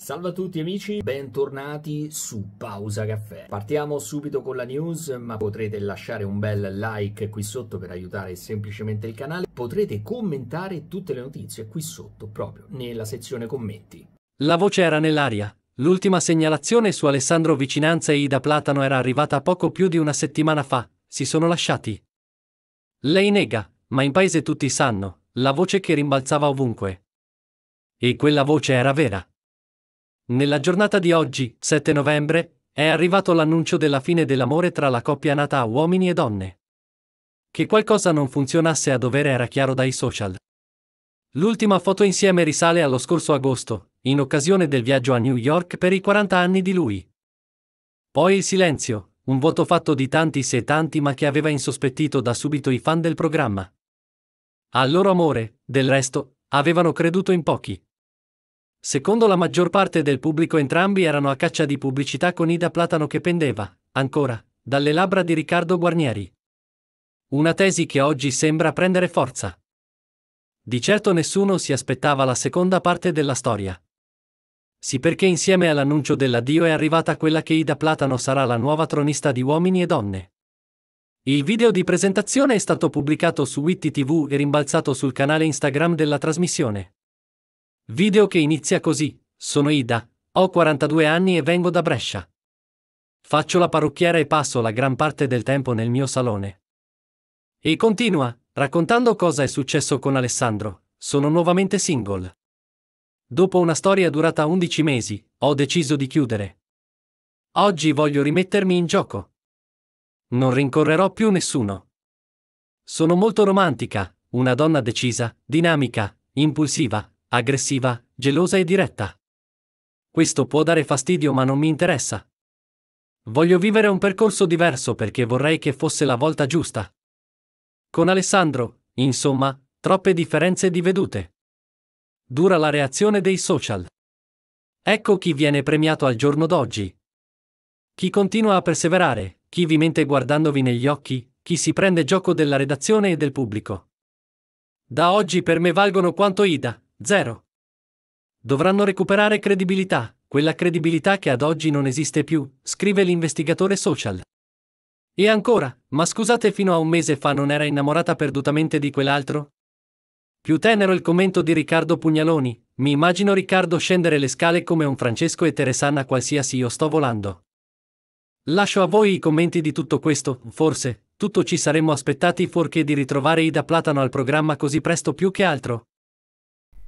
Salve a tutti amici, bentornati su Pausa Caffè. Partiamo subito con la news, ma potrete lasciare un bel like qui sotto per aiutare semplicemente il canale. Potrete commentare tutte le notizie qui sotto, proprio nella sezione commenti. La voce era nell'aria. L'ultima segnalazione su Alessandro Vicinanza e Ida Platano era arrivata poco più di una settimana fa. Si sono lasciati. Lei nega, ma in paese tutti sanno, la voce che rimbalzava ovunque. E quella voce era vera. Nella giornata di oggi, 7 novembre, è arrivato l'annuncio della fine dell'amore tra la coppia nata a uomini e donne. Che qualcosa non funzionasse a dovere era chiaro dai social. L'ultima foto insieme risale allo scorso agosto, in occasione del viaggio a New York per i 40 anni di lui. Poi il silenzio, un voto fatto di tanti se tanti ma che aveva insospettito da subito i fan del programma. Al loro amore, del resto, avevano creduto in pochi. Secondo la maggior parte del pubblico entrambi erano a caccia di pubblicità con Ida Platano che pendeva, ancora, dalle labbra di Riccardo Guarnieri. Una tesi che oggi sembra prendere forza. Di certo nessuno si aspettava la seconda parte della storia. Sì perché insieme all'annuncio dell'addio è arrivata quella che Ida Platano sarà la nuova tronista di Uomini e Donne. Il video di presentazione è stato pubblicato su Witti TV e rimbalzato sul canale Instagram della trasmissione. Video che inizia così. Sono Ida, ho 42 anni e vengo da Brescia. Faccio la parrucchiera e passo la gran parte del tempo nel mio salone. E continua, raccontando cosa è successo con Alessandro. Sono nuovamente single. Dopo una storia durata 11 mesi, ho deciso di chiudere. Oggi voglio rimettermi in gioco. Non rincorrerò più nessuno. Sono molto romantica, una donna decisa, dinamica, impulsiva, aggressiva, gelosa e diretta. Questo può dare fastidio ma non mi interessa. Voglio vivere un percorso diverso perché vorrei che fosse la volta giusta. Con Alessandro, insomma, troppe differenze di vedute. Dura la reazione dei social. Ecco chi viene premiato al giorno d'oggi. Chi continua a perseverare, chi vi mente guardandovi negli occhi, chi si prende gioco della redazione e del pubblico. Da oggi per me valgono quanto Ida, Zero. Dovranno recuperare credibilità, quella credibilità che ad oggi non esiste più, scrive l'investigatore social. E ancora, ma scusate fino a un mese fa non era innamorata perdutamente di quell'altro? Più tenero il commento di Riccardo Pugnaloni, mi immagino Riccardo scendere le scale come un Francesco e Teresanna qualsiasi io sto volando. Lascio a voi i commenti di tutto questo, forse, tutto ci saremmo aspettati fuorché di ritrovare Ida Platano al programma così presto più che altro.